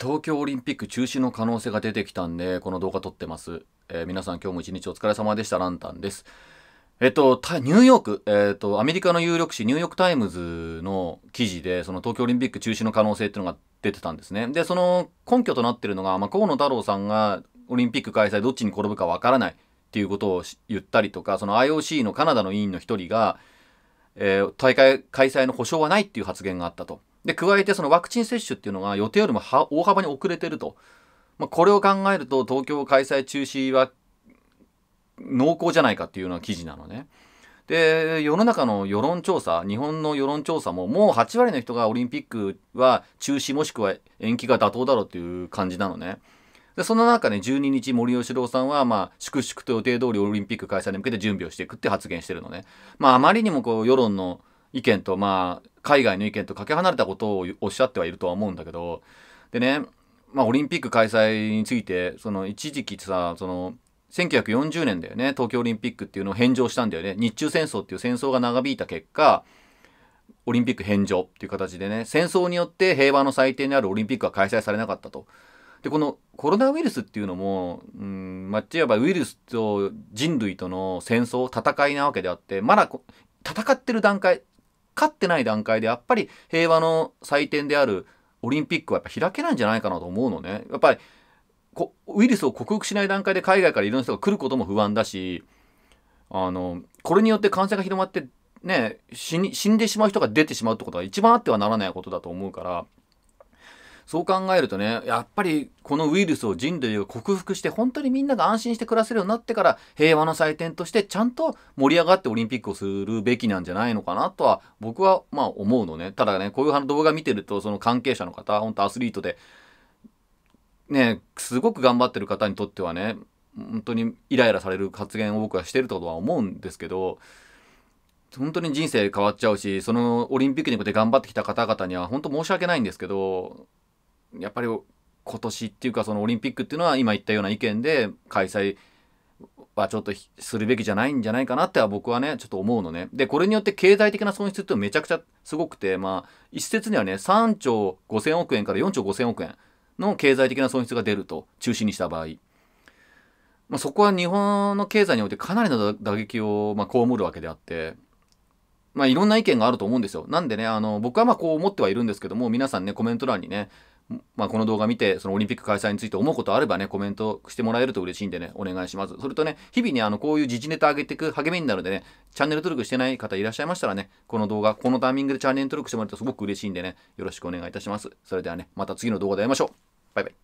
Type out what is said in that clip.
東京オリンピック中止の可能性が出てきたんで、この動画撮ってます。えー、皆さん今日も一日お疲れ様でした。ランタンです。えっと、ニューヨーク、えっと、アメリカの有力紙ニューヨークタイムズの記事で、その東京オリンピック中止の可能性っていうのが出てたんですね。で、その根拠となってるのが、まあ、河野太郎さんがオリンピック開催どっちに転ぶかわからないっていうことを言ったりとか、その IOC のカナダの委員の一人が、えー、大会開催の保証はないっていう発言があったと。で、加えてそのワクチン接種っていうのが予定よりも大幅に遅れてると。まあ、これを考えると東京開催中止は濃厚じゃないかっていうような記事なのね。で、世の中の世論調査、日本の世論調査ももう8割の人がオリンピックは中止もしくは延期が妥当だろうっていう感じなのね。で、その中で、ね、12日森喜朗さんは、まあ、粛々と予定通りオリンピック開催に向けて準備をしていくって発言してるのね。まあ、あまりにもこう、世論の意見と、まあ、海外の意見とかけ離れたことをおっしゃってはいるとは思うんだけど、でね、まあ、オリンピック開催について、その一時期さ、その、1940年だよね、東京オリンピックっていうのを返上したんだよね。日中戦争っていう戦争が長引いた結果、オリンピック返上っていう形でね、戦争によって平和の祭典にあるオリンピックは開催されなかったと。で、このコロナウイルスっていうのも、うん、まっちゃえばウイルスと人類との戦争、戦いなわけであって、まだ戦ってる段階、勝ってない段階でやっぱり平和の祭典であるオリンピックはやっぱ開けないんじゃないかなと思うのね。やっぱりこウイルスを克服しない段階で海外からいろんな人が来ることも不安だしあのこれによって感染が広まってね死んでしまう人が出てしまうってことは一番あってはならないことだと思うからそう考えるとねやっぱりこのウイルスを人類が克服して本当にみんなが安心して暮らせるようになってから平和の祭典としてちゃんと盛り上がってオリンピックをするべきなんじゃないのかなとは僕はまあ思うのねただねこういう動画見てるとその関係者の方本当アスリートでねすごく頑張ってる方にとってはね本当にイライラされる発言を僕はしてるとは思うんですけど本当に人生変わっちゃうしそのオリンピックに向けて頑張ってきた方々には本当申し訳ないんですけどやっぱり今年っていうかそのオリンピックっていうのは今言ったような意見で開催はちょっとするべきじゃないんじゃないかなっては僕はねちょっと思うのねでこれによって経済的な損失ってめちゃくちゃすごくてまあ一説にはね3兆5000億円から4兆5000億円の経済的な損失が出ると中止にした場合、まあ、そこは日本の経済においてかなりの打撃をまあ被るわけであってまあいろんな意見があると思うんですよなんでねあの僕はまあこう思ってはいるんですけども皆さんねコメント欄にねまあ、この動画見て、そのオリンピック開催について思うことあればね、コメントしてもらえると嬉しいんでね、お願いします。それとね、日々ね、あの、こういう時事ネタ上げていく励みになるんでね、チャンネル登録してない方いらっしゃいましたらね、この動画、このタイミングでチャンネル登録してもらえるとすごく嬉しいんでね、よろしくお願いいたします。それではね、また次の動画で会いましょう。バイバイ。